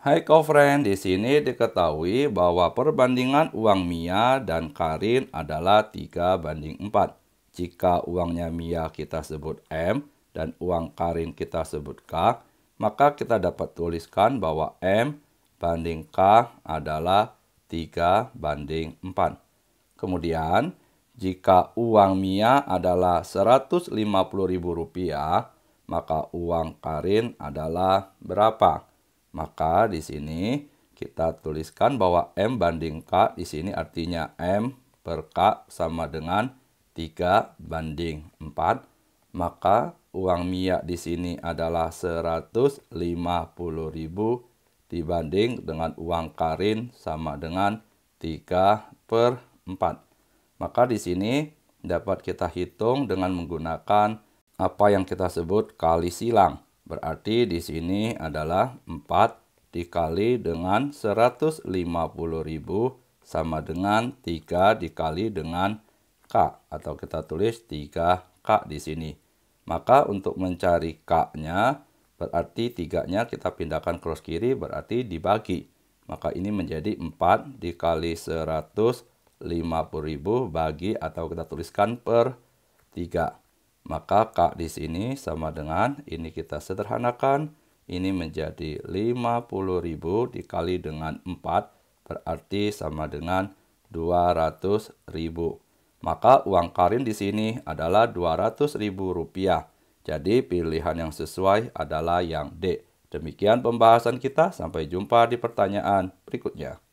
Hai friend, di sini diketahui bahwa perbandingan uang Mia dan Karin adalah 3 banding 4. Jika uangnya Mia kita sebut M dan uang Karin kita sebut K, maka kita dapat tuliskan bahwa M banding K adalah 3 banding 4. Kemudian, jika uang Mia adalah Rp150.000, maka uang Karin adalah berapa? Maka di sini kita tuliskan bahwa M banding K di sini artinya M per K sama dengan 3 banding 4. Maka uang Mia di sini adalah 150.000 dibanding dengan uang Karin sama dengan 3 per 4. Maka di sini dapat kita hitung dengan menggunakan apa yang kita sebut kali silang Berarti di sini adalah 4 dikali dengan 150.000 sama dengan 3 dikali dengan K atau kita tulis 3K di sini. Maka untuk mencari K-nya berarti 3-nya kita pindahkan cross kiri berarti dibagi. Maka ini menjadi 4 dikali 150.000 bagi atau kita tuliskan per 3. Maka K di sini sama dengan ini kita sederhanakan. Ini menjadi 50.000 dikali dengan 4 berarti sama dengan 200.000. Maka uang Karin di sini adalah 200.000 rupiah. Jadi pilihan yang sesuai adalah yang D. Demikian pembahasan kita, sampai jumpa di pertanyaan berikutnya.